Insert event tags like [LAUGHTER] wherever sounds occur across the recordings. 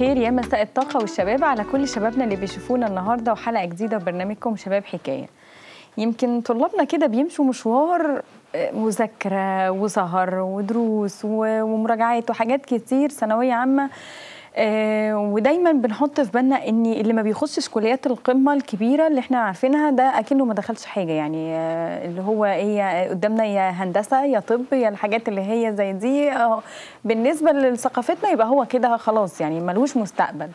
الخير يا مساء الطاقة والشباب على كل شبابنا اللي بيشوفونا النهاردة وحلقة جديدة في برنامجكم شباب حكاية يمكن طلابنا كده بيمشوا مشوار آه، مذاكرة وسهر ودروس ومراجعات وحاجات كتير ثانوية عامة آه، ودايما بنحط في بالنا ان اللي ما بيخصش كليات القمه الكبيره اللي احنا عارفينها ده اكنه ما دخلش حاجه يعني آه، اللي هو ايه قدامنا يا هندسه يا طب يا الحاجات اللي هي زي دي آه، بالنسبه لثقافتنا يبقى هو كده خلاص يعني ملوش مستقبل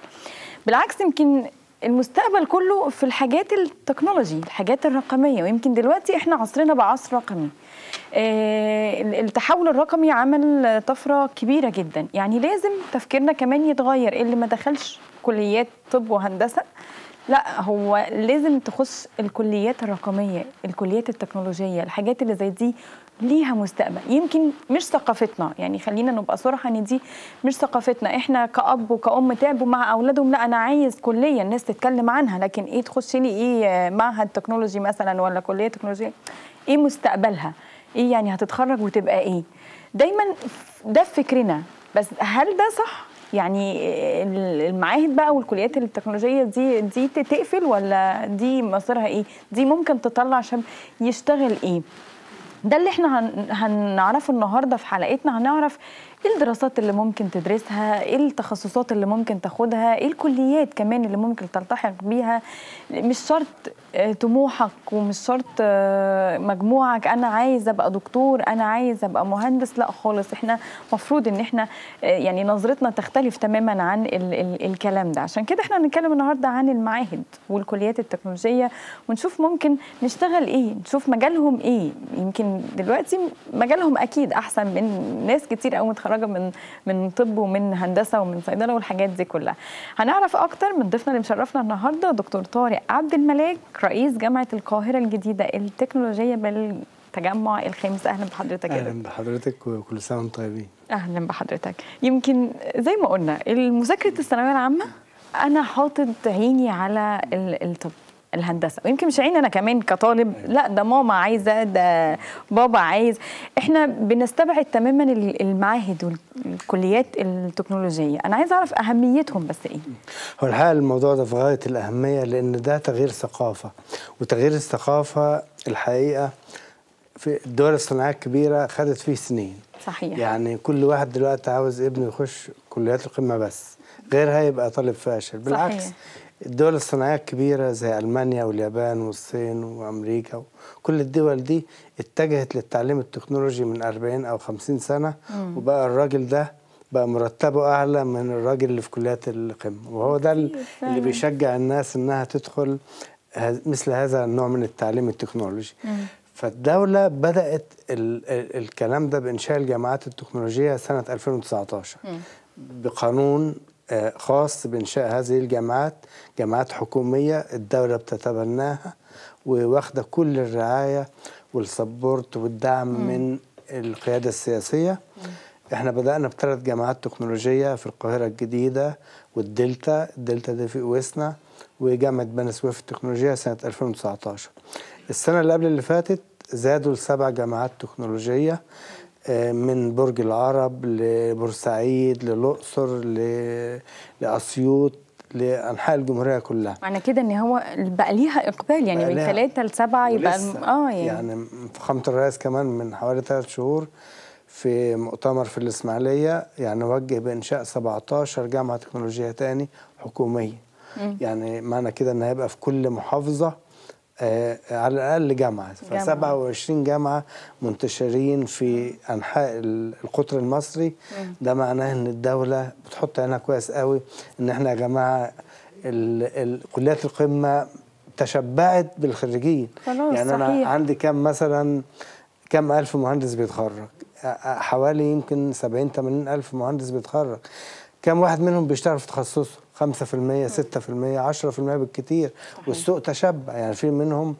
بالعكس يمكن المستقبل كله في الحاجات التكنولوجي الحاجات الرقميه ويمكن دلوقتي احنا عصرنا بعصر رقمي رقمي آه، التحول الرقمي عمل طفره كبيره جدا يعني لازم تفكيرنا كمان يتغير اللي ما دخلش كليات طب وهندسه لا هو لازم تخص الكليات الرقميه الكليات التكنولوجيه الحاجات اللي زي دي ليها مستقبل يمكن مش ثقافتنا يعني خلينا نبقى صراحة ان دي مش ثقافتنا احنا كأب وكأم تعبوا مع أولادهم لا أنا عايز كلية الناس تتكلم عنها لكن ايه تخش لي ايه معهد تكنولوجي مثلا ولا كلية تكنولوجيا ايه مستقبلها ايه يعني هتتخرج وتبقى ايه دايما ده فكرنا بس هل ده صح يعني المعاهد بقى والكليات التكنولوجيه دي دي تقفل ولا دي مصيرها ايه دي ممكن تطلع شاب يشتغل ايه ده اللي احنا هنعرفه النهارده في حلقتنا هنعرف ايه الدراسات اللي ممكن تدرسها ايه التخصصات اللي ممكن تاخدها ايه الكليات كمان اللي ممكن تلتحق بيها مش شرط آه، طموحك ومش شرط آه، مجموعك انا عايز ابقى دكتور انا عايز ابقى مهندس لا خالص احنا مفروض ان احنا آه، يعني نظرتنا تختلف تماما عن ال ال الكلام ده عشان كده احنا هنتكلم النهارده عن المعاهد والكليات التكنولوجيه ونشوف ممكن نشتغل ايه نشوف مجالهم ايه يمكن دلوقتي مجالهم اكيد احسن من ناس كتير قوي متخرجه من من طب ومن هندسه ومن صيدله والحاجات دي كلها هنعرف اكتر من ضيفنا اللي مشرفنا النهارده دكتور طارق عبد الملاك رئيس جامعه القاهره الجديده التكنولوجيه بال تجمع الخامس اهلا بحضرتك اهلا بحضرتك وكل سنه وانتم طيبين اهلا بحضرتك يمكن زي ما قلنا مذاكره الثانويه العامه انا حاطط عيني على الطب الهندسه ويمكن مش عيني انا كمان كطالب أيوة. لا ده ماما عايزه ده بابا عايز احنا بنستبعد تماما المعاهد والكليات التكنولوجيه انا عايز اعرف اهميتهم بس ايه هو الحقيقه الموضوع ده في غايه الاهميه لان ده تغيير ثقافه وتغيير الثقافه الحقيقه في الدول الصناعيه الكبيره خدت فيه سنين صحيح يعني كل واحد دلوقتي عاوز ابنه يخش كليات القمه بس غير هيبقى طالب فاشل بالعكس صحيح. الدول الصناعية الكبيرة زي ألمانيا واليابان والصين وأمريكا كل الدول دي اتجهت للتعليم التكنولوجي من 40 أو 50 سنة وبقى الراجل ده بقى مرتبه أعلى من الراجل اللي في كليات القمة وهو ده اللي بيشجع الناس إنها تدخل مثل هذا النوع من التعليم التكنولوجي فالدولة بدأت الكلام ده بإنشاء الجامعات التكنولوجية سنة 2019 بقانون آه، خاص بإنشاء هذه الجامعات جامعات حكومية الدولة بتتبناها وواخدة كل الرعاية والسبورت والدعم مم. من القيادة السياسية مم. احنا بدأنا بثلاث جامعات تكنولوجية في القاهرة الجديدة والدلتا الدلتا دي في قوسنا وجامعة بني سويف التكنولوجية سنة 2019 السنة اللي قبل اللي فاتت زادوا لسبع جامعات تكنولوجية من برج العرب لبورسعيد للأقصر لأسيوط لانحاء الجمهوريه كلها معنى كده ان هو بقى ليها اقبال يعني من ثلاثه لسبعه يبقى الم... اه يعني يعني فخامه الرئيس كمان من حوالي ثلاث شهور في مؤتمر في الاسماعيليه يعني وجه بانشاء 17 جامعه تكنولوجيا تاني حكوميه يعني معنى كده ان هيبقى في كل محافظه آه، على الاقل جامعه ف 27 جامعه منتشرين في انحاء القطر المصري ده معناه ان الدوله بتحط عينها كويس قوي ان احنا يا جماعه كليات القمه تشبعت بالخريجين يعني صحيح. انا عندي كام مثلا كام الف مهندس بيتخرج حوالي يمكن 70 80 الف مهندس بيتخرج كم واحد منهم بيشتغل في تخصصه 5% 6% 10% بالكتير والسوق تشبع يعني في منهم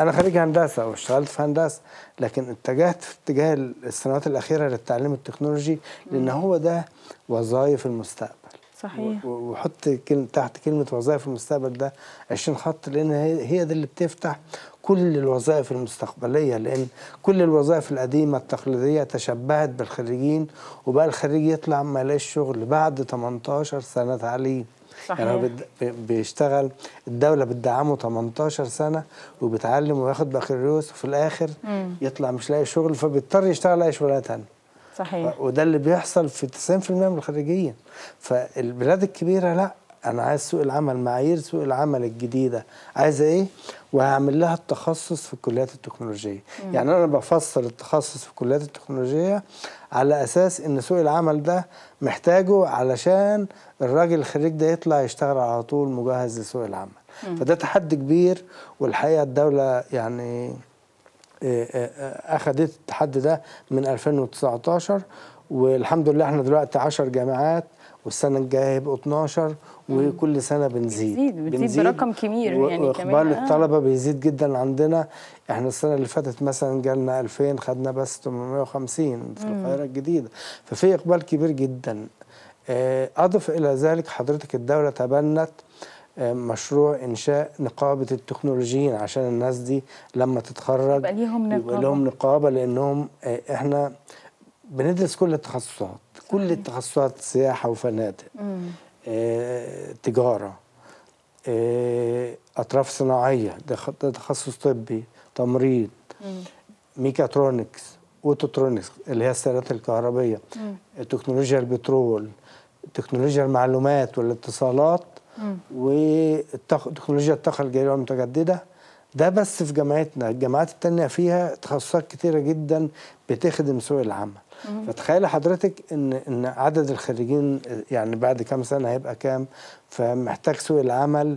انا خريج هندسه واشتغلت في هندسه لكن اتجهت في اتجاه السنوات الاخيره للتعليم التكنولوجي لان هو ده وظائف المستقبل صحيح وحط كلمة تحت كلمة وظائف المستقبل ده 20 خط لأن هي دي اللي بتفتح كل الوظائف المستقبلية لأن كل الوظائف القديمة التقليدية تشبهت بالخريجين وبقى الخريج يطلع ما يلاقيش شغل بعد 18 سنة تعليم صحيح. يعني هو بيشتغل الدولة بتدعمه 18 سنة وبيتعلم وياخد بكالوريوس وفي الآخر مم. يطلع مش لاقي شغل فبيضطر يشتغل أي شغلانة تانية صحيح وده اللي بيحصل في 90% من الخريجين فالبلاد الكبيرة لا انا عايز سوق العمل معايير سوق العمل الجديده عايزه ايه وهعمل لها التخصص في الكليات التكنولوجيه مم. يعني انا بفصل التخصص في الكليات التكنولوجيه على اساس ان سوق العمل ده محتاجه علشان الراجل الخريج ده يطلع يشتغل على طول مجهز لسوق العمل مم. فده تحدي كبير والحقيقه الدوله يعني آه، آه، آه، اخذت التحدي ده من 2019 والحمد لله احنا دلوقتي 10 جامعات والسنه الجايه هيبقوا 12 وكل سنه بنزيد بنزيد برقم كبير يعني واقبال الطلبه آه. بيزيد جدا عندنا احنا السنه اللي فاتت مثلا جالنا 2000 خدنا بس 850 في القاهره الجديده ففي اقبال كبير جدا آه، اضف الى ذلك حضرتك الدوله تبنت آه، مشروع انشاء نقابه التكنولوجيين عشان الناس دي لما تتخرج يبقى ليهم نقابه يبقى لهم نقابه لانهم احنا بندرس كل التخصصات كل التخصصات سياحه وفنادق آه، تجاره آه، اطراف صناعيه ده تخصص طبي تمريض ميكاترونكس اوتوترونكس اللي هي السيارات الكهربيه تكنولوجيا البترول تكنولوجيا المعلومات والاتصالات وتكنولوجيا الطاقه الجديده والمتجدده ده بس في جامعتنا الجامعات التانية فيها تخصصات كتيرة جدا بتخدم سوق العمل فتخيل حضرتك ان ان عدد الخريجين يعني بعد كام سنه هيبقى كام فمحتاج سوق العمل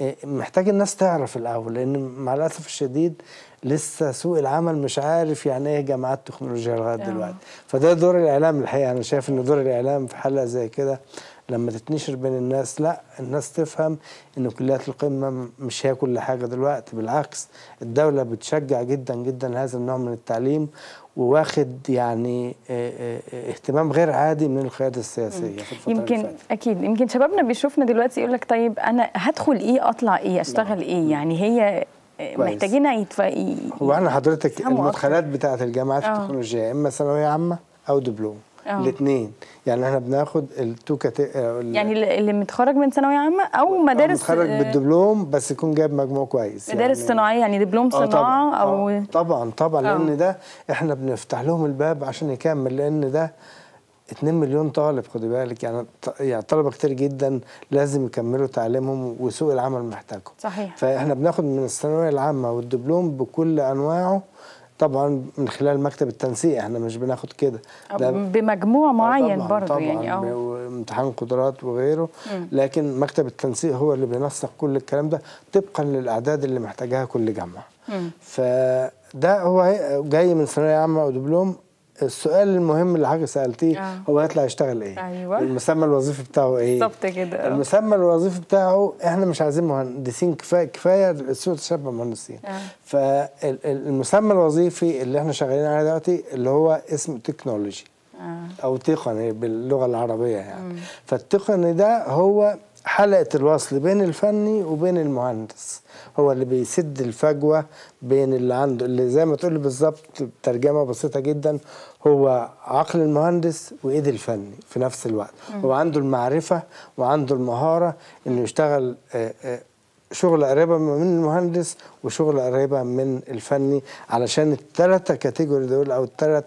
إيه، محتاج الناس تعرف الاول لان مع الاسف الشديد لسه سوق العمل مش عارف يعني ايه جامعات تكنولوجيا لغايه آه. دلوقتي فده دور الاعلام الحقيقه انا شايف ان دور الاعلام في حاله زي كده لما تتنشر بين الناس لا الناس تفهم ان كليات القمه مش هي كل حاجه دلوقتي بالعكس الدوله بتشجع جدا جدا هذا النوع من التعليم وواخد يعني آه، آه، آه، اهتمام غير عادي من القياده السياسيه في الفترة يمكن اكيد يمكن شبابنا بيشوفنا دلوقتي يقول لك طيب انا هدخل ايه اطلع ايه اشتغل نعم. ايه يعني هي محتاجين يتف... هو احنا حضرتك المدخلات بتاعه الجامعات التكنولوجيه اما ثانويه عامه او دبلوم اه. الاثنين يعني احنا بناخد التو كاتي... آه، يعني اللي متخرج من ثانويه عامه او آه، مدارس متخرج بالدبلوم بس يكون جايب مجموع كويس مدارس يعني... صناعيه يعني دبلوم صناعه او طبعا أو... طبعا, طبعًا لان ده احنا بنفتح لهم الباب عشان يكمل لان ده 2 مليون طالب خدي بالك يعني يعني طلبه كتير جدا لازم يكملوا تعليمهم وسوق العمل محتاجهم صحيح فاحنا بناخد من الثانويه العامه والدبلوم بكل انواعه طبعا من خلال مكتب التنسيق احنا مش بناخد كده بمجموع آه، معين برضه طبعا يعني اه امتحان قدرات وغيره مم. لكن مكتب التنسيق هو اللي بينسق كل الكلام ده طبقا للاعداد اللي محتاجاها كل جامعه فده هو جاي من ثانويه عامه ودبلوم السؤال المهم اللي حضرتك سالتيه آه. هو هيطلع يشتغل ايه أيوة. المسمى الوظيفي بتاعه ايه بالظبط كده آه. المسمى الوظيفي بتاعه احنا مش عايزين مهندسين كفايه كفايه السوق تشبه مهندسين آه. فالمسمى الوظيفي اللي احنا شغالين عليه دلوقتي اللي هو اسم تكنولوجي آه. او تقني باللغه العربيه يعني فالتقني ده هو حلقه الوصل بين الفني وبين المهندس هو اللي بيسد الفجوه بين اللي عنده اللي زي ما تقول بالظبط ترجمه بسيطه جدا هو عقل المهندس وايد الفني في نفس الوقت هو عنده المعرفه وعنده المهاره انه يشتغل آه، آه، شغل قريبه من المهندس وشغل قريبه من الفني علشان الثلاثه كاتيجوري دول او الثلاث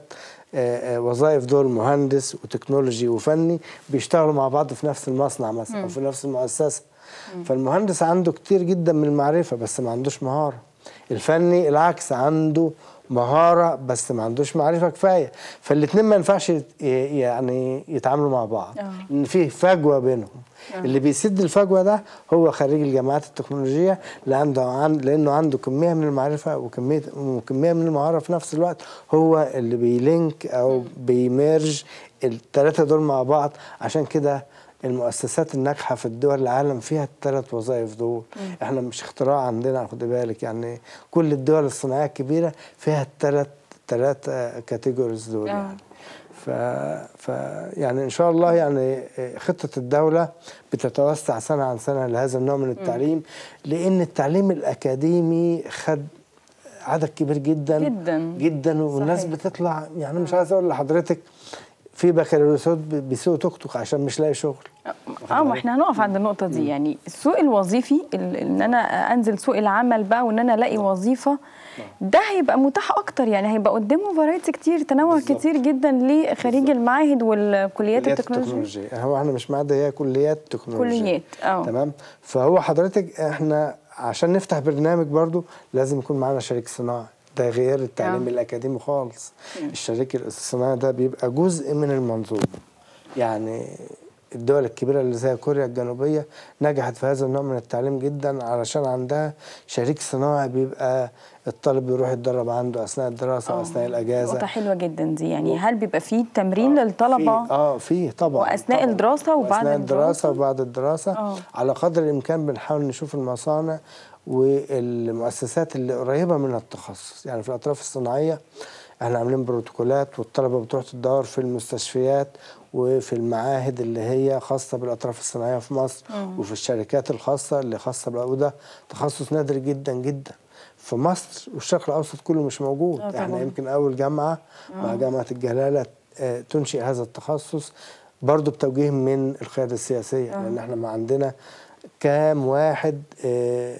آه، وظائف دول مهندس وتكنولوجي وفني بيشتغلوا مع بعض في نفس المصنع مثلا او في نفس المؤسسه فالمهندس عنده كتير جدا من المعرفه بس ما عندوش مهاره الفني العكس عنده مهاره بس ما عندوش معرفه كفايه فالاثنين ما ينفعش يعني يتعاملوا مع بعض آه. ان في فجوه بينهم آه. اللي بيسد الفجوه ده هو خريج الجامعات التكنولوجيه لانه لانه عنده كميه من المعرفه وكميه وكميه من المهاره في نفس الوقت هو اللي بيلينك او بيمرج الثلاثه دول مع بعض عشان كده المؤسسات الناجحه في الدول العالم فيها الثلاث وظائف دول م. احنا مش اختراع عندنا خد بالك يعني كل الدول الصناعيه الكبيره فيها الثلاث ثلاث كاتيجوريز دول يعني. آه. يعني ف... ف يعني ان شاء الله يعني خطه الدوله بتتوسع سنه عن سنه لهذا النوع من التعليم لان التعليم الاكاديمي خد عدد كبير جدا جدا جدا والناس صحيح. بتطلع يعني مش آه. عايز اقول لحضرتك في بكالوريوسات بيسوقوا توك توك عشان مش لاقي شغل اه ما احنا هنقف عند النقطه دي يعني السوق الوظيفي ان انا انزل سوق العمل بقى وان انا الاقي وظيفه ده هيبقى متاح اكتر يعني هيبقى قدامه فرايتي كتير تنوع بالزبط. كتير جدا لخريج المعاهد والكليات التكنولوجيه يعني هو احنا مش معاهد هي كليات تكنولوجيا كليات اه تمام فهو حضرتك احنا عشان نفتح برنامج برضو لازم يكون معانا شريك صناعي ده غير التعليم أوه. الاكاديمي خالص مم. الشريك الاستثماري ده بيبقى جزء من المنظومه يعني الدول الكبيره اللي زي كوريا الجنوبيه نجحت في هذا النوع من التعليم جدا علشان عندها شريك صناعي بيبقى الطالب بيروح يتدرب عنده اثناء الدراسه أوه. واثناء الاجازه نقطه حلوه جدا دي يعني هل بيبقى فيه تمرين أوه. للطلبه فيه اه فيه طبعا واثناء طبعًا. الدراسه وبعد أثناء الدراسه, الدراسة وبعد الدراسه أوه. على قدر الامكان بنحاول نشوف المصانع والمؤسسات اللي قريبة من التخصص يعني في الأطراف الصناعية احنا عاملين بروتوكولات والطلبة بتروح تدور في المستشفيات وفي المعاهد اللي هي خاصة بالأطراف الصناعية في مصر أوه. وفي الشركات الخاصة اللي خاصة بالاوضه تخصص نادر جدا جدا في مصر والشرق الأوسط كله مش موجود أوه. احنا يمكن أول جامعة مع آه. جامعة الجلالة آه، تنشئ هذا التخصص برضه بتوجيه من القيادة السياسية أوه. لأن احنا ما عندنا كام واحد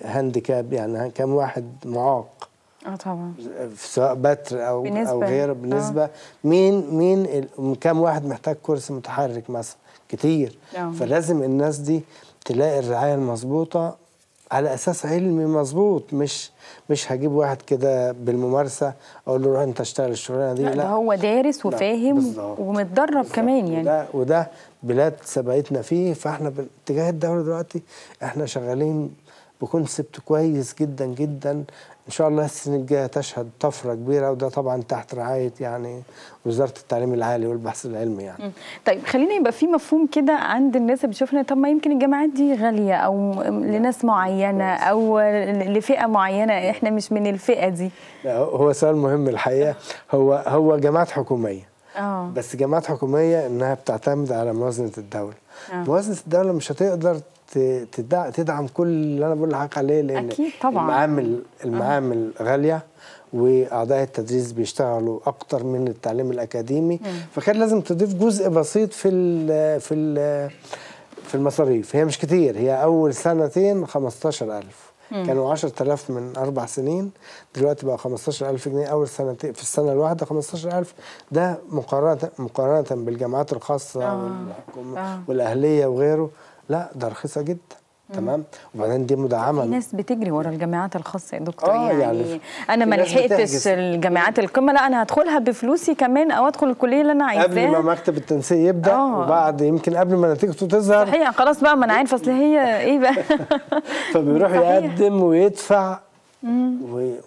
هانديكاب آه، يعني كام واحد معاق اه طبعا سواء بتر او بنسبة. او غيره آه. بالنسبه آه. مين مين كام واحد محتاج كرسي متحرك مثلا كتير آه. فلازم الناس دي تلاقي الرعايه المظبوطه على اساس علمي مظبوط مش مش هجيب واحد كده بالممارسه اقول له روح انت اشتغل الشغلانه دي لا, لا ده هو دارس وفاهم ومتدرب بالزبط. كمان يعني وده, وده بلاد سبقتنا فيه فاحنا باتجاه الدوله دلوقتي احنا شغالين بكونسبت كويس جدا جدا ان شاء الله السنه الجايه تشهد طفره كبيره وده طبعا تحت رعايه يعني وزاره التعليم العالي والبحث العلمي يعني. طيب خلينا يبقى في مفهوم كده عند الناس اللي بتشوفنا طب ما يمكن الجامعات دي غاليه او لناس معينه او لفئه معينه احنا مش من الفئه دي. هو سؤال مهم الحقيقه هو هو جامعات حكوميه. أوه. بس جامعات حكوميه انها بتعتمد على موازنه الدوله. أوه. موازنه الدوله مش هتقدر تدعم كل اللي انا بقول لحضرتك عليه لان اكيد طبعا المعامل المعامل أه. غاليه واعضاء التدريس بيشتغلوا اكتر من التعليم الاكاديمي فكان لازم تضيف جزء بسيط في الـ في الـ في المصاريف هي مش كتير هي اول سنتين 15000 كانوا 10000 من اربع سنين دلوقتي بقى 15000 جنيه اول سنتين في السنه الواحده 15000 ده مقارنه مقارنه بالجامعات الخاصه آه. والحكومه آه. والاهليه وغيره لا ده رخيصه جدا تمام وبعدين دي مدعمه في ناس بتجري ورا الجامعات الخاصه يا دكتور آه يعني, يعني انا ما لحقتش الجامعات القمه لا انا هدخلها بفلوسي كمان او ادخل الكليه اللي انا عايزاها قبل ما مكتب التنسيق يبدا آه. وبعد يمكن قبل ما نتيجته تظهر صحيح خلاص بقى ما انا عارف اصل هي ايه بقى [LAUGHS] فبيروح يقدم ويدفع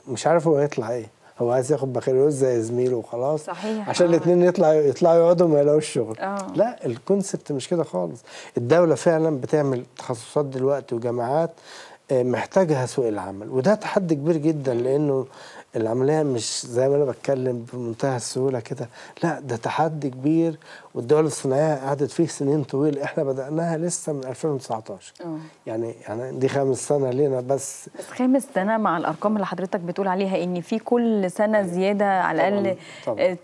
ومش عارف هو هيطلع ايه هو عايز ياخد بكالوريوس زي زميله وخلاص صحيح عشان آه. الاثنين يطلع يطلعوا يقعدوا ما يلاقوش شغل أوه. لا الكونسبت مش كده خالص الدوله فعلا بتعمل تخصصات دلوقتي وجامعات آه، محتاجها سوق العمل وده تحدي كبير جدا لانه العمليه مش زي ما انا بتكلم بمنتهى السهوله كده لا ده تحدي كبير والدول الصناعيه قعدت فيه سنين طويله احنا بداناها لسه من 2019 أوه. يعني يعني دي خامس سنه لينا بس بس خامس سنه مع الارقام اللي حضرتك بتقول عليها ان في كل سنه أيوة. زياده على الاقل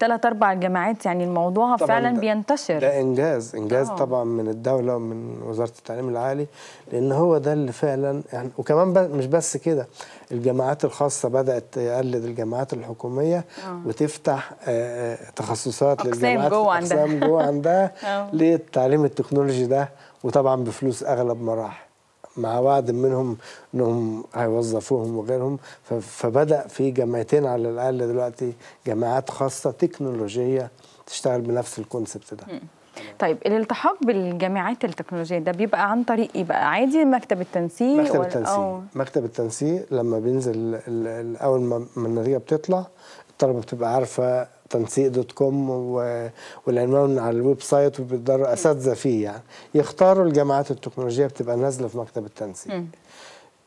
ثلاث آه، اربع جامعات يعني الموضوع طبعًا فعلا ده بينتشر ده انجاز انجاز أوه. طبعا من الدوله ومن وزاره التعليم العالي لان هو ده اللي فعلا يعني وكمان مش بس كده الجامعات الخاصه بدات تقلد الجامعات الحكوميه أوه. وتفتح آه، آه، تخصصات أقسام للجامعات جوه أقسام جوه هو عندها [LAUGHS] آه. للتعليم التكنولوجي ده وطبعا بفلوس اغلب مراحل مع وعد منهم انهم هيوظفوهم وغيرهم فبدا في جامعتين على الاقل دلوقتي جامعات خاصه تكنولوجيه تشتغل بنفس الكونسبت ده طيب الالتحاق بالجامعات التكنولوجيه ده بيبقى عن طريق ايه بقى عادي مكتب التنسيق مكتب التنسيق أو... مكتب التنسيق لما بينزل اول ما النتيجه بتطلع الطلبه بتبقى عارفه تنسيق دوت كوم والعنوان على الويب سايت وبيقدروا اساتذه فيه يعني يختاروا الجامعات التكنولوجيه بتبقى نازله في مكتب التنسيق.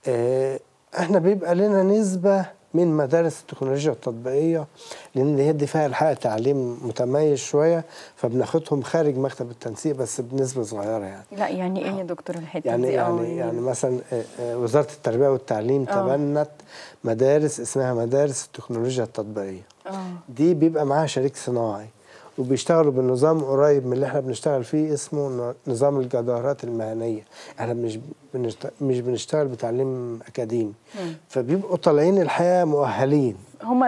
آه احنا بيبقى لنا نسبه من مدارس التكنولوجيا التطبيقيه لان هي دي فيها الحقيقه تعليم متميز شويه فبناخدهم خارج مكتب التنسيق بس بنسبه صغيره يعني. لا يعني ايه يا دكتور الحته يعني دي يعني يعني, يعني مثلا آه، آه، وزاره التربيه والتعليم آه. تبنت مدارس اسمها مدارس التكنولوجيا التطبيقيه. آه. دي بيبقى معاها شريك صناعي وبيشتغلوا بالنظام قريب من اللي احنا بنشتغل فيه اسمه نظام الجدارات المهنيه احنا مش بنشتغل مش بنشتغل بتعليم اكاديمي فبيبقوا طالعين الحياه مؤهلين هم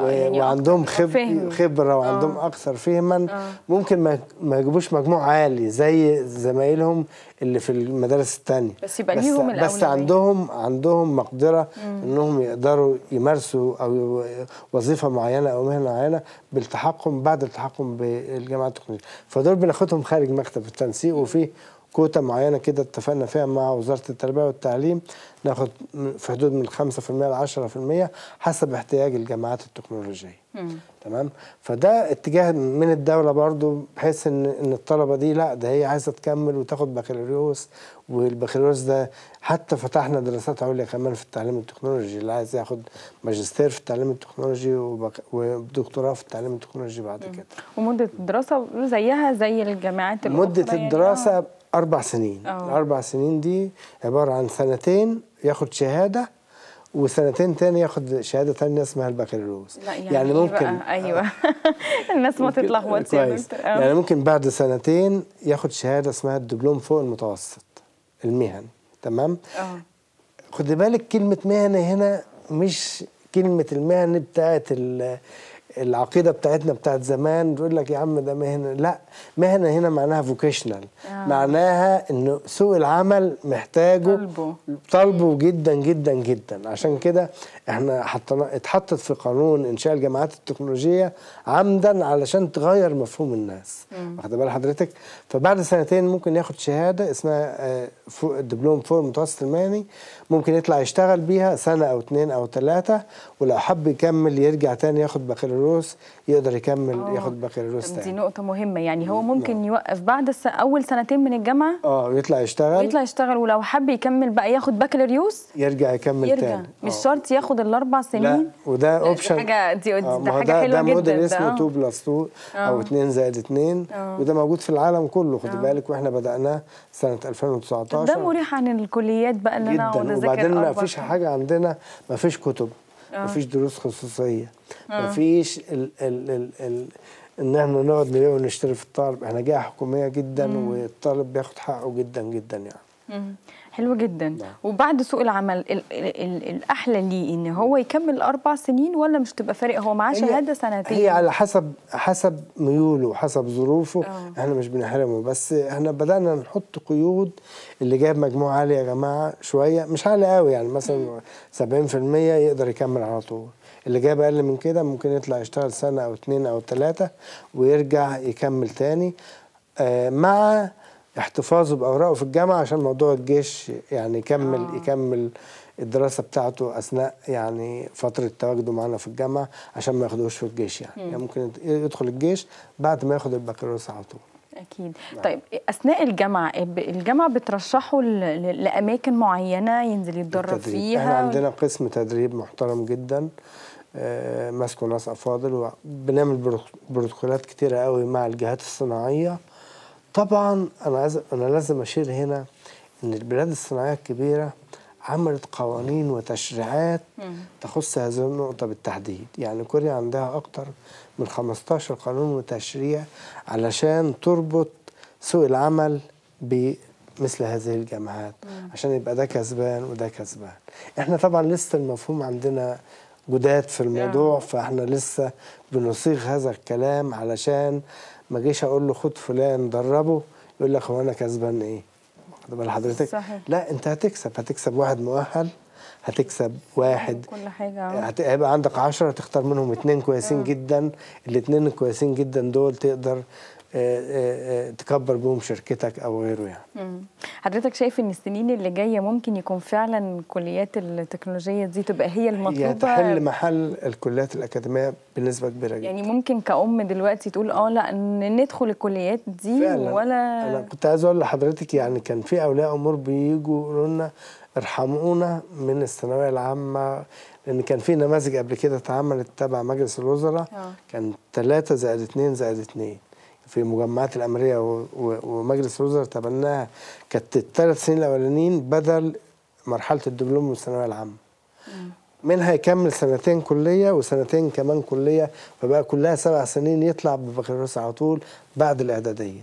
يعني وعندهم خب خبره آه. وعندهم آه. اكثر فهما آه. ممكن ما ما يجيبوش مجموع عالي زي زمايلهم اللي في المدارس الثانيه بس يبقى بس, ليهم بس عندهم عندهم مقدره مم. انهم يقدروا يمارسوا او وظيفه معينه او مهنه معينه بالتحكم بعد التحكم بالجامعه التقنيه فدول بناخدهم خارج مكتب التنسيق وفي كوتا معينه كده اتفقنا فيها مع وزاره التربيه والتعليم ناخد في حدود من 5% ل 10% حسب احتياج الجامعات التكنولوجيه تمام فده اتجاه من الدوله برضو بحيث ان ان الطلبه دي لا ده هي عايزه تكمل وتاخد بكالوريوس والبكالوريوس ده حتى فتحنا دراسات عليا كمان في التعليم التكنولوجي اللي عايز ياخد ماجستير في التعليم التكنولوجي وبك... ودكتوراه في التعليم التكنولوجي بعد كده ومده الدراسه زيها زي الجامعات مده يعني؟ الدراسه آه. أربع سنين أوه. الأربع سنين دي عبارة عن سنتين ياخد شهادة وسنتين تاني ياخد شهاده تانية اسمها البكالوريوس يعني, يعني إيه ممكن ايوه [LAUGHS] الناس ما تتلخبط يعني ممكن بعد سنتين ياخد شهاده اسمها الدبلوم فوق المتوسط المهن تمام خد بالك كلمه مهنه هنا مش كلمه المهن بتاعت العقيده بتاعتنا بتاعت زمان بيقول لك يا عم ده مهنه لا مهنه هنا معناها فوكيشنال آه. معناها ان سوق العمل محتاجه طلبه طلبه جدا جدا جدا عشان كده احنا حطنا اتحطت في قانون انشاء الجامعات التكنولوجيه عمدا علشان تغير مفهوم الناس واخد بال حضرتك فبعد سنتين ممكن ياخد شهاده اسمها آه، دبلوم فور متوسط المهني ممكن يطلع يشتغل بيها سنه او اتنين او ثلاثه ولو حب يكمل يرجع تاني ياخد بكالوريوس يقدر يكمل أوه. ياخد بكالوريوس تاني دي نقطه مهمه يعني هو ممكن نعم. يوقف بعد الس... اول سنتين من الجامعه اه ويطلع يشتغل ويطلع يشتغل ولو حب يكمل بقى ياخد بكالوريوس يرجع يكمل يرجع. تاني مش آه. شرط ياخد تاخد الاربع سنين لا وده اوبشن حاجه دي, آه، دي, حاجه ده حلوه ده جدا موديل اسمه 2 بلس 2 او 2 زائد 2 آه. وده موجود في العالم كله خد آه. بالك واحنا بداناه سنه 2019 ده مريح عن الكليات بقى اللي انا اقعد اذاكر وبعدين ما فيش حاجه عندنا ما فيش كتب ما فيش دروس خصوصيه ما فيش ال ال ال, ال ان احنا نقعد نبيع ونشتري في الطالب احنا جهه حكوميه جدا والطالب بياخد حقه جدا جدا يعني حلو جدا نعم. وبعد سوق العمل الـ الـ الـ الاحلى ليه ان هو يكمل اربع سنين ولا مش تبقى فارق هو معاه شهاده سنتين هي على حسب حسب ميوله وحسب ظروفه أوه. احنا مش بنحرمه بس احنا بدانا نحط قيود اللي جايب مجموعه عاليه يا جماعه شويه مش عاليه قوي يعني مثلا 70% يقدر يكمل على طول اللي جايب اقل من كده ممكن يطلع يشتغل سنه او اتنين او تلاته ويرجع يكمل تاني آه مع احتفاظه باوراقه في الجامعه عشان موضوع الجيش يعني يكمل آه. يكمل الدراسه بتاعته اثناء يعني فتره تواجده معانا في الجامعه عشان ما ياخدوش في الجيش يعني. يعني ممكن يدخل الجيش بعد ما ياخد البكالوريوس على طول اكيد نعم. طيب اثناء الجامعه الجامعه بترشحه لاماكن معينه ينزل يتدرب التدريب. فيها احنا عندنا قسم تدريب محترم جدا آه، ماسكه ناس افاضل وبنعمل بروتوكولات كتيره قوي مع الجهات الصناعيه طبعا انا عايز انا لازم اشير هنا ان البلاد الصناعيه الكبيره عملت قوانين وتشريعات تخص هذه النقطة بالتحديد يعني كوريا عندها أكتر من 15 قانون وتشريع علشان تربط سوق العمل بمثل هذه الجامعات عشان يبقى ده كسبان وده كسبان احنا طبعا لسه المفهوم عندنا جداد في الموضوع نعم. فاحنا لسه بنصيغ هذا الكلام علشان ما جيش اقول له خد فلان دربه يقول لك هو انا كسبان ايه؟ واخد بال حضرتك؟ لا انت هتكسب هتكسب واحد مؤهل هتكسب واحد كل حاجة اه. هيبقى عندك 10 تختار منهم اثنين كويسين اه. جدا الاثنين الكويسين جدا دول تقدر آه، آه، آه، تكبر بهم شركتك او غيره يعني. حضرتك شايف ان السنين اللي جايه ممكن يكون فعلا كليات التكنولوجيا دي تبقى هي المطلوبه هي تحل محل الكليات الاكاديميه بنسبه كبيره جدا. يعني ممكن كأم دلوقتي تقول اه لا ندخل الكليات دي فعلا. ولا انا كنت عايز اقول لحضرتك يعني كان في اولياء امور بيجوا يقولوا لنا ارحمونا من الثانويه العامه لان كان في نماذج قبل كده اتعملت تبع مجلس الوزراء كان 3 زائد 2 زائد 2 في مجمعات الامريه ومجلس الوزراء تبناها كانت الثلاث سنين الاولانيين بدل مرحله الدبلوم والثانويه العامه منها يكمل سنتين كلية وسنتين كمان كلية فبقى كلها سبع سنين يطلع ببكالوريوس على طول بعد الإعدادية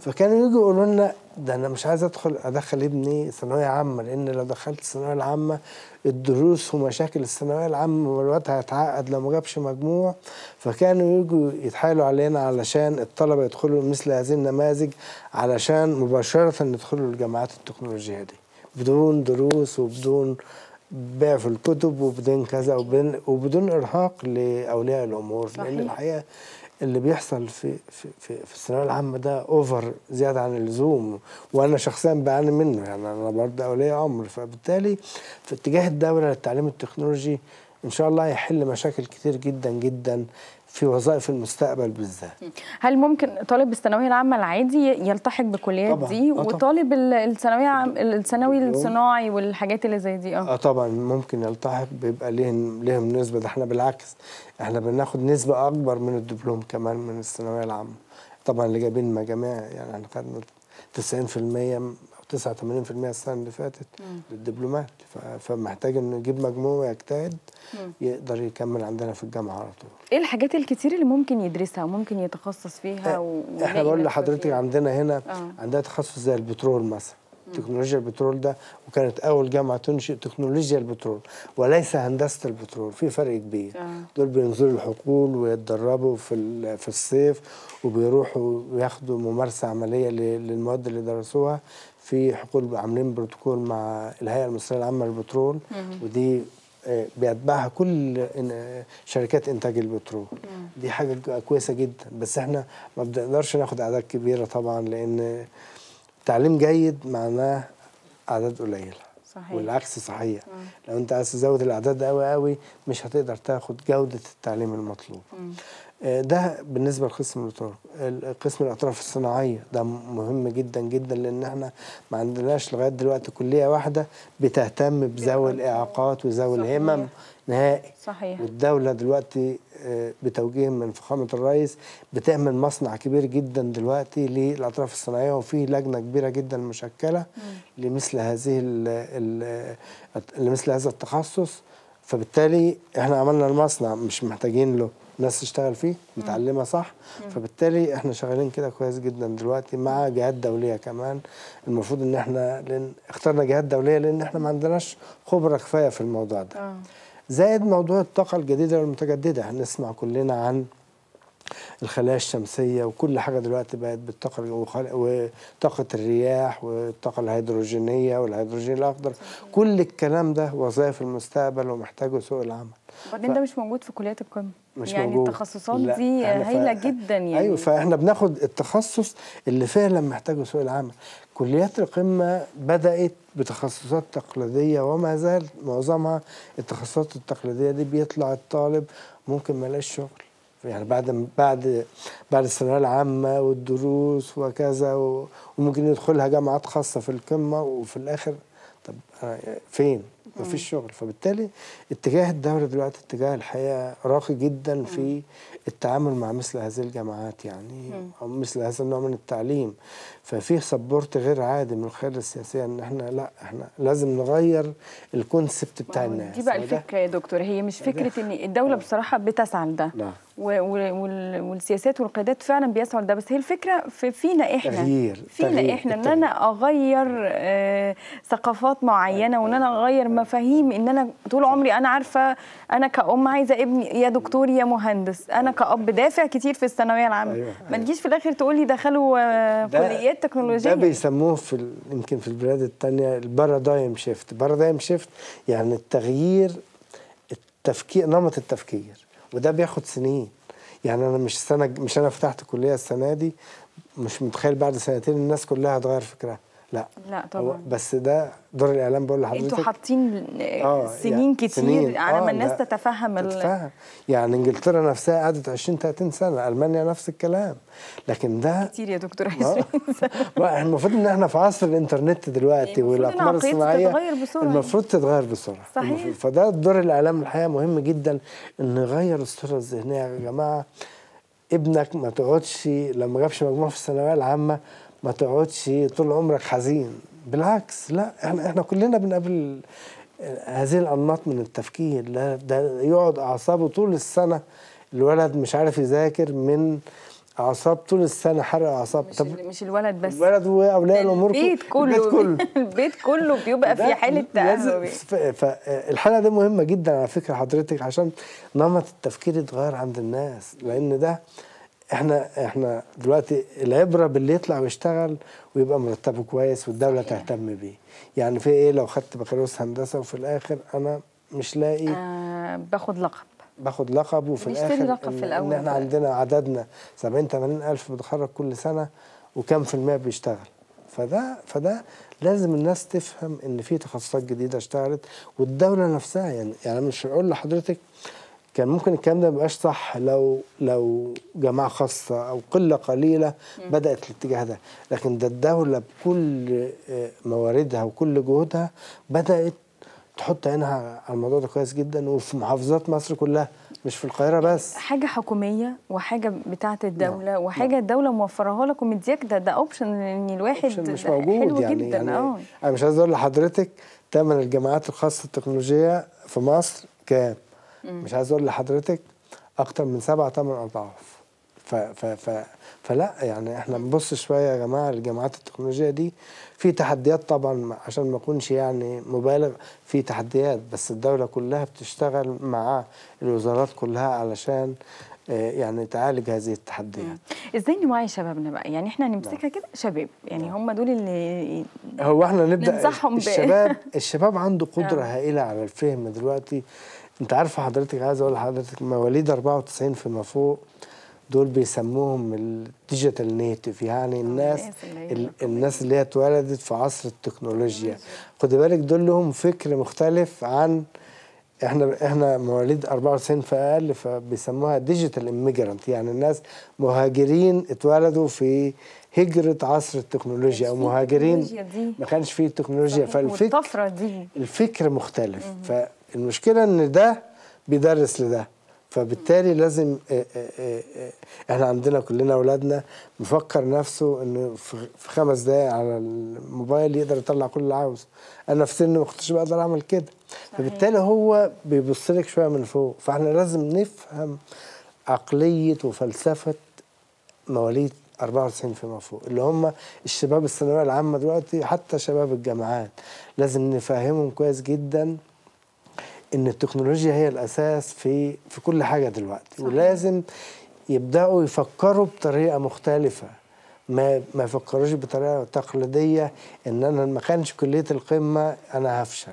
فكانوا يجوا يقولوا لنا ده أنا مش عايز أدخل أدخل ابني ثانوية عامة لأن لو دخلت الثانوية العامة الدروس ومشاكل الثانوية العامة والوقت هيتعقد لو ما جابش مجموع فكانوا يجوا يتحايلوا علينا علشان الطلبة يدخلوا مثل هذه النماذج علشان مباشرة يدخلوا الجامعات التكنولوجية دي بدون دروس وبدون بيع في الكتب وبدون كذا وبدون, وبدون ارهاق لاولياء الامور صحيح. لان الحقيقه اللي بيحصل في في في, في الثانويه العامه ده اوفر زياده عن اللزوم وانا شخصيا بعاني منه يعني انا برضه اولياء عمر فبالتالي في اتجاه الدوله للتعليم التكنولوجي ان شاء الله هيحل مشاكل كتير جدا جدا في وظائف المستقبل بالذات هل ممكن طالب الثانويه العامه العادي يلتحق بكليات طبعًا. دي آه، وطالب الثانويه الثانوي الصناعي والحاجات اللي زي دي آه. اه طبعا ممكن يلتحق بيبقى ليهم ليهم نسبه ده احنا بالعكس احنا بناخد نسبه اكبر من الدبلوم كمان من الثانويه العامه طبعا اللي جايبين مجاميع يعني احنا خدنا 90% 89% السنه اللي فاتت للدبلومات فمحتاج انه يجيب مجموع ويجتهد يقدر يكمل عندنا في الجامعه على طول. ايه الحاجات الكتير اللي ممكن يدرسها وممكن يتخصص فيها آه، و... احنا بقول لحضرتك عندنا هنا آه. عندنا تخصص زي البترول مثلا تكنولوجيا البترول ده وكانت اول جامعه تنشئ تكنولوجيا البترول وليس هندسه البترول في فرق كبير آه. دول بينزلوا الحقول ويتدربوا في في الصيف وبيروحوا ياخدوا ممارسه عمليه للمواد اللي درسوها في حقول عاملين بروتوكول مع الهيئه المصريه العامه للبترول ودي آه، بيتبعها كل آه، شركات انتاج البترول دي حاجه كويسه جدا بس احنا ما بنقدرش ناخد اعداد كبيره طبعا لان تعليم جيد معناه اعداد قليله صحيح. والعكس صحيح لو انت عايز تزود الاعداد قوي قوي مش هتقدر تاخد جوده التعليم المطلوب مم. آه، ده بالنسبه لقسم الاطراف قسم الاطراف الصناعيه ده مهم جدا جدا لان احنا ما عندناش لغايه دلوقتي كليه واحده بتهتم بذوي الاعاقات وذوي الهمم نهائي صحيح والدوله دلوقتي آه، بتوجيه من فخامه الرئيس بتعمل مصنع كبير جدا دلوقتي للاطراف الصناعيه وفي لجنه كبيره جدا مشكله لمثل هذه لمثل هذا التخصص فبالتالي احنا عملنا المصنع مش محتاجين له ناس تشتغل فيه متعلمه صح فبالتالي احنا شغالين كده كويس جدا دلوقتي مع جهات دوليه كمان المفروض ان احنا لن اخترنا جهات دوليه لان احنا ما عندناش خبره كفايه في الموضوع ده آه. زائد موضوع الطاقه الجديده والمتجدده هنسمع كلنا عن الخلايا الشمسية وكل حاجة دلوقتي بقت بالطاقة وطاقة الرياح والطاقة الهيدروجينية والهيدروجين الأخضر كل الكلام ده وظائف المستقبل ومحتاجه سوق العمل وبعدين ف... ده مش موجود في كليات القمه مش يعني موجود. التخصصات لا. دي يعني هايله ف... جدا أيوة، يعني ايوه فاحنا بناخد التخصص اللي فعلا محتاجه سوق العمل كليات القمه بدات بتخصصات تقليديه وما زال معظمها التخصصات التقليديه دي بيطلع الطالب ممكن ما لقاش شغل يعني بعد بعد بعد الثانويه العامه والدروس وكذا وممكن يدخلها جامعات خاصه في القمه وفي الاخر طب آه، فين مفيش شغل فبالتالي اتجاه الدولة دلوقتي اتجاه الحقيقة راقي جدا في التعامل مع مثل هذه الجامعات يعني أو مثل هذا النوع من التعليم ففي سبورت غير عادي من الخيار السياسيه ان احنا لا احنا لازم نغير الكونسبت بتاع الناس دي بقى الفكره يا دكتور هي مش فكره ان الدوله آه. بصراحه بتسعى لده نعم. والسياسات والقيادات فعلا بيسعوا لده بس هي الفكره في فينا احنا تغيير فينا تغيير احنا ان انا اغير آه ثقافات معينه وان انا أيوة. اغير مفاهيم ان انا طول عمري انا عارفه انا كأم عايزه ابني يا دكتور يا مهندس انا أيوة. كأب دافع كتير في الثانويه العامه أيوة، ما تجيش في الاخر تقول لي دخلوا آه، كليات إيه التكنولوجيا ده بيسموه في يمكن في البلاد الثانيه البارادايم شيفت بارادايم شيفت يعني التغيير التفكير نمط التفكير وده بياخد سنين يعني انا مش سنه مش انا فتحت كليه السنه دي مش متخيل بعد سنتين الناس كلها هتغير فكرها لا لا طبعا بس ده دور الاعلام بقول لحضرتك انتوا حاطين آه، آه، يعني سنين يعني كتير سنين. على ما آه، الناس تتفهم تتفهم يعني انجلترا نفسها قعدت 20 30 سنه المانيا نفس الكلام لكن ده كتير يا دكتور عايزين [LAUGHS] المفروض ان احنا في عصر الانترنت دلوقتي والاقمار الصناعيه المفروض تتغير بسرعه صحيح فده دور الاعلام الحقيقه مهم جدا ان يغير الصوره الذهنيه يا جماعه ابنك ما تقعدش لما جابش مجموع في الثانويه العامه ما تقعدش طول عمرك حزين بالعكس لا احنا احنا كلنا بنقابل هذه الانماط من التفكير لا ده يقعد اعصابه طول السنه الولد مش عارف يذاكر من اعصاب طول السنه حرق اعصاب مش, مش الولد بس الولد واولياء الامور البيت كله البيت كله [LAUGHS] البيت كله بيبقى في حاله تاهب فالحاله دي مهمه جدا على فكره حضرتك عشان نمط التفكير اتغير عند الناس لان ده احنا احنا دلوقتي العبره باللي يطلع ويشتغل ويبقى مرتبه كويس والدوله تهتم بيه يعني في ايه لو خدت بكالوريوس هندسه وفي الاخر انا مش لاقي آه باخد لقب باخد لقب وفي الاخر لقب في الاول ان احنا عندنا عددنا 70 80 الف بتخرج كل سنه وكم في المية بيشتغل فده فده لازم الناس تفهم ان في تخصصات جديده اشتغلت والدوله نفسها يعني يعني مش هقول لحضرتك كان ممكن الكلام ده ما يبقاش صح لو لو جماعه خاصه او قله قليله بدات الاتجاه ده لكن ده الدوله بكل آه، مواردها وكل جهودها بدات تحط عينها على الموضوع ده كويس جدا وفي محافظات مصر كلها مش في القاهره بس حاجه حكوميه وحاجه بتاعه الدوله لا. نعم. وحاجه لا. نعم. الدوله موفراها لك ومدياك ده ده اوبشن ان الواحد أوبشن مش موجود حلو يعني, جدا. يعني, يعني آه. انا مش عايز اقول لحضرتك ثمن الجامعات الخاصه التكنولوجيه في مصر كام مش عايز اقول لحضرتك اكتر من سبعة ثمان اضعاف ف ف ف فلا يعني احنا بنبص شويه يا جماعه الجامعات التكنولوجيه دي في تحديات طبعا عشان ما اكونش يعني مبالغ في تحديات بس الدوله كلها بتشتغل مع الوزارات كلها علشان آه، يعني تعالج هذه التحديات ازاي نوعي شبابنا بقى يعني احنا نمسكها نعم. كده شباب يعني نعم. هم دول اللي هو احنا نبدا الشباب الشباب عنده قدره آه. هائله على الفهم دلوقتي انت عارفه حضرتك عايز اقول لحضرتك مواليد 94 فيما فوق دول بيسموهم الديجيتال نيتف يعني آه، الناس الناس اللي هي اتولدت في عصر التكنولوجيا خدي بالك دول لهم فكر مختلف عن احنا احنا مواليد 94 فاقل فبيسموها ديجيتال اميجرانت يعني الناس مهاجرين اتولدوا في هجرة عصر التكنولوجيا او مهاجرين ما كانش فيه تكنولوجيا فالفكر دي الفكر مختلف ف المشكلة ان ده بيدرس لده فبالتالي لازم آه، آه، آه، احنا عندنا كلنا اولادنا مفكر نفسه ان في خمس دقايق على الموبايل يقدر يطلع كل اللي عاوزه انا في سن ما كنتش بقدر اعمل كده فبالتالي هو بيبص لك شويه من فوق فاحنا لازم نفهم عقليه وفلسفه مواليد 94 فيما فوق اللي هم الشباب الثانويه العامه دلوقتي حتى شباب الجامعات لازم نفهمهم كويس جدا ان التكنولوجيا هي الاساس في في كل حاجه دلوقتي صحيح. ولازم يبداوا يفكروا بطريقه مختلفه ما ما يفكروش بطريقه تقليديه ان انا ما كانش كليه القمه انا هفشل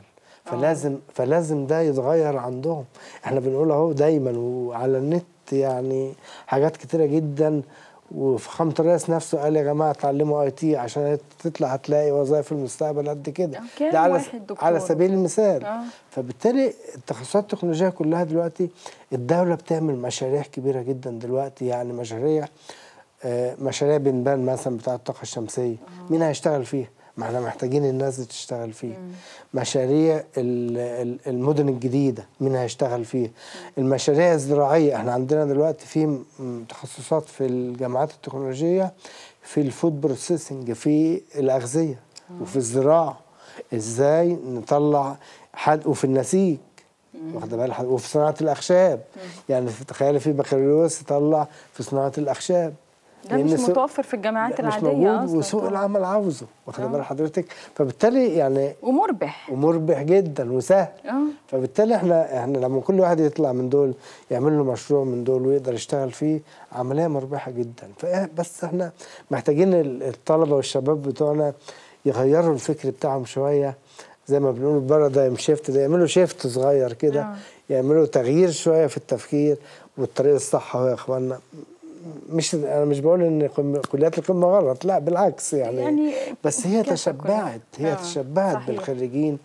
آه. فلازم أوه. فلازم ده يتغير عندهم احنا بنقول اهو دايما وعلى النت يعني حاجات كتيره جدا وفخامه الرئيس نفسه قال يا جماعه اتعلموا اي تي عشان تطلع هتلاقي وظائف في المستقبل قد كده ده على على سبيل المثال آه. فبالتالي التخصصات التكنولوجيه كلها دلوقتي الدوله بتعمل مشاريع كبيره جدا دلوقتي يعني مشاريع آه، مشاريع بنبان مثلا بتاع الطاقه الشمسيه آه. مين هيشتغل فيها ما احنا محتاجين الناس دي تشتغل فيه مشاريع المدن الجديده مين هيشتغل فيه المشاريع الزراعيه احنا عندنا دلوقتي في تخصصات في الجامعات التكنولوجيه في الفود بروسيسنج في الاغذيه وفي الزراعه ازاي نطلع حد وفي النسيج واخد بالك وفي صناعه الاخشاب يعني تخيل في بكالوريوس يطلع في صناعه الاخشاب ده مش متوفر في الجامعات العاديه مش موجود وسوق طبعا. العمل عاوزه واخد آه. بال حضرتك فبالتالي يعني ومربح ومربح جدا وسهل أه. فبالتالي احنا احنا لما كل واحد يطلع من دول يعمل له مشروع من دول ويقدر يشتغل فيه عمليه مربحه جدا فبس احنا محتاجين الطلبه والشباب بتوعنا يغيروا الفكر بتاعهم شويه زي ما بنقول بره دايم شيفت ده يعملوا شيفت صغير كده آه. يعملوا تغيير شويه في التفكير والطريقه الصح يا اخواننا مش انا مش بقول ان كليات القمه غلط لا بالعكس يعني, يعني بس هي تشبعت هي آه تشبعت صحيح. بالخريجين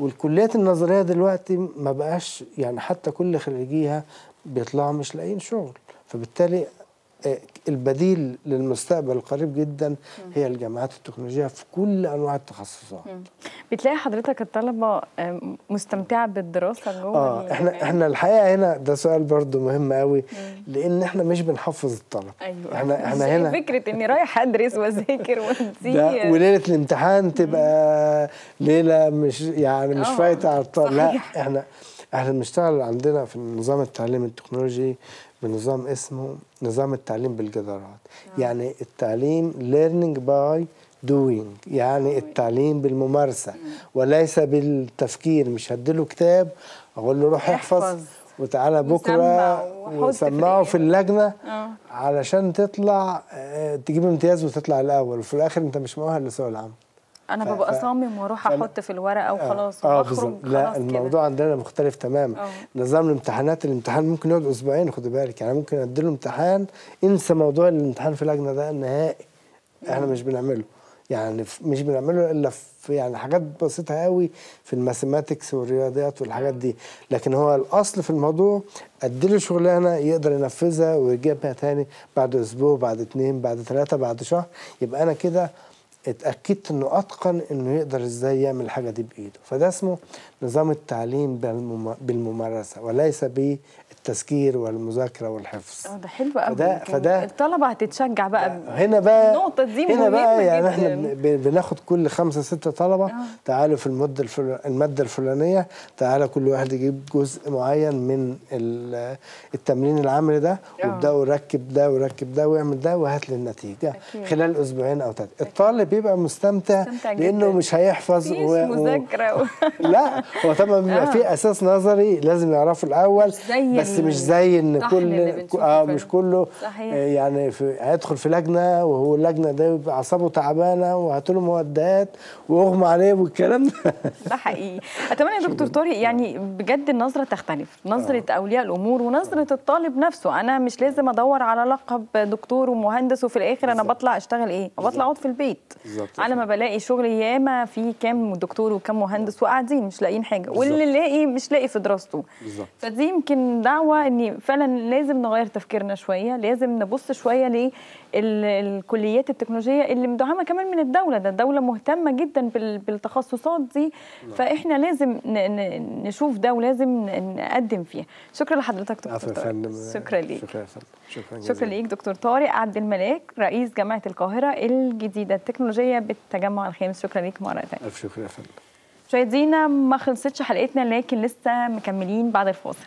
والكليات النظريه دلوقتي ما بقاش يعني حتى كل خريجيها بيطلعوا مش لاقيين شغل فبالتالي آه، البديل للمستقبل القريب جدا هي الجامعات التكنولوجيه في كل انواع التخصصات بتلاقي حضرتك الطلبه مستمتعه بالدراسه جوه اه احنا يعني. احنا الحقيقه هنا ده سؤال برضو مهم قوي لان احنا مش بنحفظ الطلبه ايوه احنا احنا [LAUGHS] هنا فكره اني رايح ادرس واذاكر وادير وليله الامتحان تبقى ليله مش يعني مش آه، فايته على الطلب لا احنا احنا بنشتغل عندنا في النظام التعليمي التكنولوجي بنظام اسمه نظام التعليم بالجدارات آه. يعني التعليم learning by doing يعني التعليم بالممارسة وليس بالتفكير مش هديله كتاب أقول له روح احفظ وتعالى بكرة وسمعه في اللجنة آه. علشان تطلع آه، تجيب امتياز وتطلع الأول وفي الآخر أنت مش مؤهل لسوق العمل انا ف... ببقى صامم واروح احط في الورقه آه، وخلاص اه بالظبط لا الموضوع كده. عندنا مختلف تماما آه. نظام الامتحانات الامتحان ممكن يقعد اسبوعين خد بالك يعني ممكن اديله امتحان انسى موضوع الامتحان في اللجنه ده نهائي احنا آه. مش بنعمله يعني مش بنعمله الا في يعني حاجات بسيطه قوي في الماثيماتكس والرياضيات والحاجات دي لكن هو الاصل في الموضوع اديله شغلانه يقدر ينفذها ويجيبها تاني بعد اسبوع بعد اتنين بعد ثلاثه بعد شهر يبقى انا كده اتأكدت انه اتقن انه يقدر ازاي يعمل الحاجة دي بايده فده اسمه نظام التعليم بالممارسة وليس بالتذكير والمذاكرة والحفظ اه ده حلو قوي فده, فده الطلبة هتتشجع بقى هنا بقى النقطة دي هنا بقى يعني احنا بناخد كل خمسة ستة طلبة أوه. تعالوا في المدة المادة الفلانية تعالى كل واحد يجيب جزء معين من التمرين العملي ده آه. وابدأوا ركب ده وركب ده واعمل ده وهات لي النتيجة أكيد. خلال اسبوعين او ثلاثة الطالب بيبقى مستمتع, لانه جداً. مش هيحفظ و... مذاكره و... [LAUGHS] لا هو طبعا [LAUGHS] بيبقى آه. في اساس نظري لازم يعرفه الاول مش زي بس مش زي ان كل اه مش كله صحيح. آه، يعني في... هيدخل في لجنه وهو اللجنه ده بيبقى اعصابه تعبانه وهاتوا له مودات واغمى عليه والكلام ده [LAUGHS] ده حقيقي اتمنى يا دكتور طارق يعني بجد النظره تختلف نظره آه. اولياء الامور ونظره آه. الطالب نفسه انا مش لازم ادور على لقب دكتور ومهندس وفي الاخر انا بطلع اشتغل ايه بطلع اقعد في البيت بالزبط. على ما بلاقي شغل ياما في كام دكتور وكام مهندس وقاعدين مش لاقيين حاجه بالزبط. واللي لاقي مش لاقي في دراسته بالزبط. فدي يمكن دعوه ان فعلا لازم نغير تفكيرنا شويه لازم نبص شويه الكليات التكنولوجيه اللي مدعمه كمان من الدوله ده الدوله مهتمه جدا بالتخصصات دي نعم. فاحنا لازم نشوف ده ولازم نقدم فيها شكرا لحضرتك دكتور طارق شكرا ليك شكرا شكرا ليك دكتور طارق عبد الملاك رئيس جامعه القاهره الجديده التكنولوجيه بالتجمع الخامس شكرا ليك مره ثانيه الف شكر يا فندم مشاهدينا ما خلصتش حلقتنا لكن لسه مكملين بعد الفاصل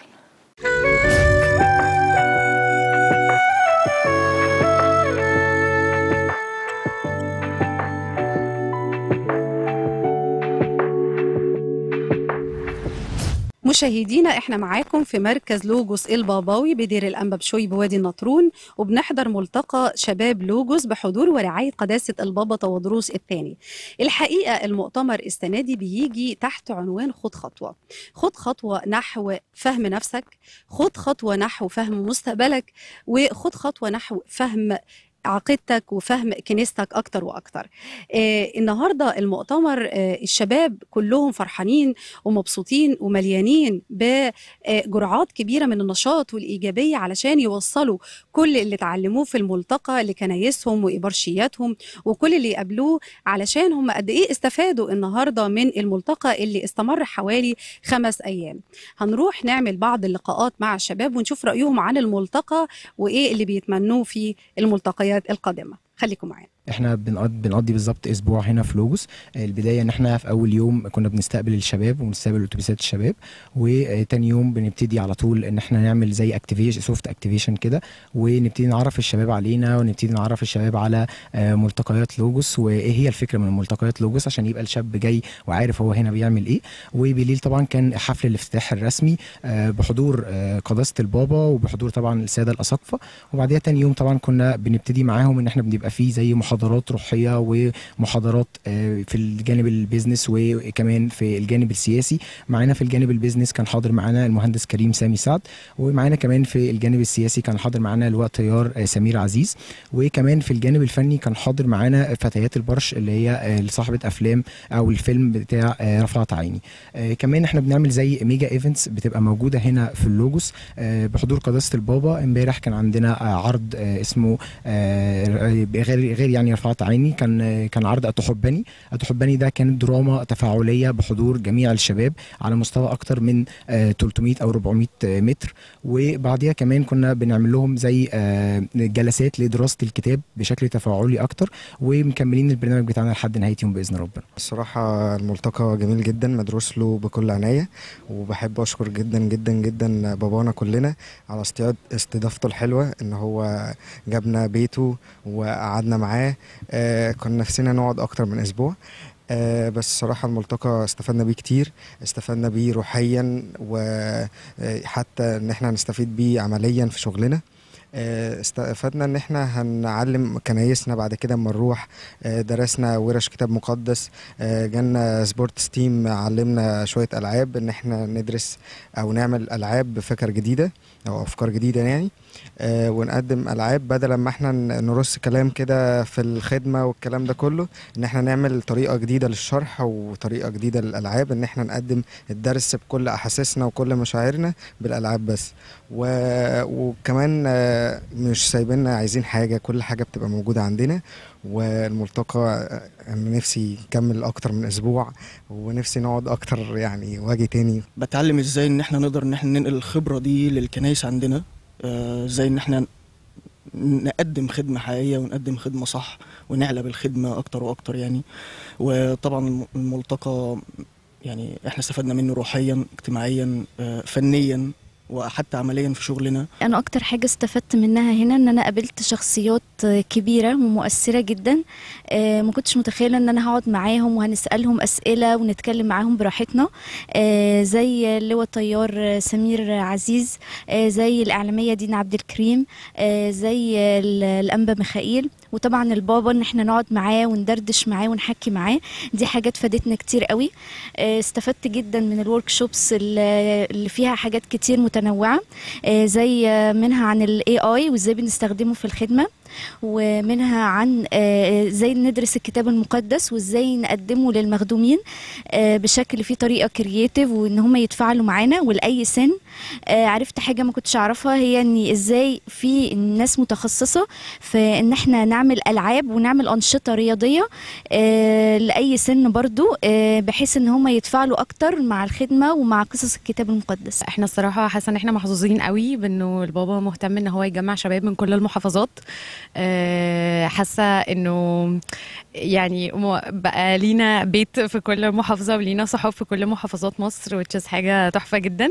مشاهدينا احنا معاكم في مركز لوجوس الباباوي بدير الانبا بشوي بوادي النطرون وبنحضر ملتقى شباب لوجوس بحضور ورعايه قداسه البابا طوادروس الثاني. الحقيقه المؤتمر السنه دي بيجي تحت عنوان خد خطوه. خد خطوه نحو فهم نفسك، خد خطوه نحو فهم مستقبلك، وخد خطوه نحو فهم عقيدتك وفهم كنيستك اكتر واكتر آه، النهارده المؤتمر آه، الشباب كلهم فرحانين ومبسوطين ومليانين بجرعات آه، كبيره من النشاط والايجابيه علشان يوصلوا كل اللي اتعلموه في الملتقى لكنايسهم وابرشياتهم وكل اللي يقابلوه علشان هم قد ايه استفادوا النهارده من الملتقى اللي استمر حوالي خمس ايام هنروح نعمل بعض اللقاءات مع الشباب ونشوف رايهم عن الملتقى وايه اللي بيتمنوه في الملتقيات الحلقات القادمة خليكم معنا احنا بنقضي, بنقضي بالظبط اسبوع هنا في لوجوس البدايه ان احنا في اول يوم كنا بنستقبل الشباب وبنستقبل اتوبيسات الشباب وتاني يوم بنبتدي على طول ان احنا نعمل زي اكتيفيشن سوفت اكتيفيشن كده ونبتدي نعرف الشباب علينا ونبتدي نعرف الشباب على آه، ملتقيات لوجوس وايه هي الفكره من ملتقيات لوجوس عشان يبقى الشاب جاي وعارف هو هنا بيعمل ايه وبليل طبعا كان حفل الافتتاح الرسمي آه، بحضور آه، قداسه البابا وبحضور طبعا الساده الاساقفه وبعديها تاني يوم طبعا كنا بنبتدي معاهم ان احنا بنبقى فيه زي محاضرات روحيه ومحاضرات آه، في الجانب البيزنس وكمان في الجانب السياسي معانا في الجانب البيزنس كان حاضر معانا المهندس كريم سامي سعد ومعانا كمان في الجانب السياسي كان حاضر معانا لواء طيار آه، سمير عزيز وكمان في الجانب الفني كان حاضر معانا فتيات البرش اللي هي آه، صاحبه افلام او الفيلم بتاع رفعت عيني كمان احنا بنعمل زي ميجا ايفنتس بتبقى موجوده هنا في اللوجوس بحضور قداسه البابا امبارح كان عندنا عرض اسمه غير يعني يعني رفعت عيني كان كان عرض أتحبني أتحبني ده كانت دراما تفاعلية بحضور جميع الشباب على مستوى أكتر من 300 آه، أو 400 متر وبعديها كمان كنا بنعمل لهم زي آه، جلسات لدراسة الكتاب بشكل تفاعلي أكتر ومكملين البرنامج بتاعنا لحد نهاية يوم بإذن ربنا الصراحة الملتقى جميل جدا مدروس له بكل عناية وبحب أشكر جدا جدا جدا بابانا كلنا على استضافته الحلوة إن هو جابنا بيته وقعدنا معاه آه، كنا نفسنا نقعد اكتر من اسبوع آه، بس صراحة الملتقى استفدنا بيه كتير استفدنا بيه روحيا وحتى ان احنا هنستفيد بيه عمليا في شغلنا آه، استفدنا ان احنا هنعلم كنايسنا بعد كده اما نروح درسنا ورش كتاب مقدس جالنا سبورتس تيم علمنا شوية العاب ان احنا ندرس او نعمل العاب بفكر جديدة او افكار جديدة يعني آه، ونقدم العاب بدل ما احنا نرص كلام كده في الخدمه والكلام ده كله ان احنا نعمل طريقه جديده للشرح وطريقه جديده للالعاب ان احنا نقدم الدرس بكل احاسيسنا وكل مشاعرنا بالالعاب بس و... وكمان آه، مش سايبيننا عايزين حاجه كل حاجه بتبقى موجوده عندنا والملتقى آه، انا نفسي يكمل اكتر من اسبوع ونفسي نقعد اكتر يعني واجي تاني بتعلم ازاي ان احنا نقدر ان احنا ننقل الخبره دي للكنايس عندنا ازاي آه، ان احنا نقدم خدمه حقيقيه ونقدم خدمه صح ونعلى بالخدمه اكتر واكتر يعني وطبعا الملتقى يعني احنا استفدنا منه روحيا اجتماعيا آه، فنيا وحتى عمليا في شغلنا انا اكتر حاجه استفدت منها هنا ان انا قابلت شخصيات كبيره ومؤثره جدا آه، ما كنتش متخيله ان انا هقعد معاهم وهنسالهم اسئله ونتكلم معاهم براحتنا آه، زي اللواء الطيار سمير عزيز آه، زي الاعلاميه دينا عبد الكريم زي الانبا ميخائيل وطبعا البابا ان احنا نقعد معاه وندردش معاه ونحكي معاه دي حاجات فادتنا كتير قوي آه، استفدت جدا من الورك شوبس اللي فيها حاجات كتير متنوعه آه، زي منها عن الاي اي وازاي بنستخدمه في الخدمه ومنها عن آه، آه، ازاي ندرس الكتاب المقدس وازاي نقدمه للمخدومين آه، بشكل فيه طريقه كرييتيف وان هم يتفاعلوا معانا ولاي سن عرفت حاجه ما كنتش اعرفها هي ان ازاي في ناس متخصصه في ان احنا نعمل العاب ونعمل انشطه رياضيه لاي سن برضو بحيث ان هم يتفاعلوا اكتر مع الخدمه ومع قصص الكتاب المقدس احنا الصراحه حاسه ان احنا محظوظين قوي بانه البابا مهتم ان هو يجمع شباب من كل المحافظات آه، حاسه انه يعني بقى لينا بيت في كل محافظه ولينا صحاب في كل محافظات مصر وتشيز حاجه تحفه جدا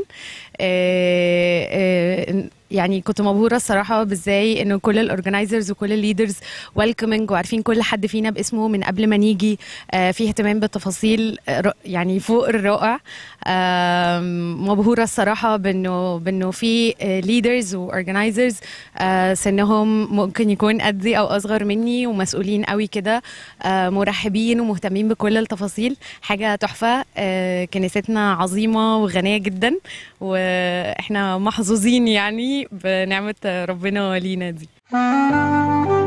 آه، آه، يعني كنت مبهوره الصراحه بازاي انه كل الاورجنايزرز وكل الليدرز ويلكمنج وعارفين كل حد فينا باسمه من قبل ما نيجي آه، في اهتمام بالتفاصيل يعني فوق الرائع مبهوره الصراحه بانه بانه في ليدرز آه، واورجنايزرز آه، سنهم ممكن يكون قدي او اصغر مني ومسؤولين قوي كده مرحبين ومهتمين بكل التفاصيل حاجه تحفه كنيستنا عظيمه وغنيه جدا واحنا محظوظين يعني بنعمه ربنا لينا دي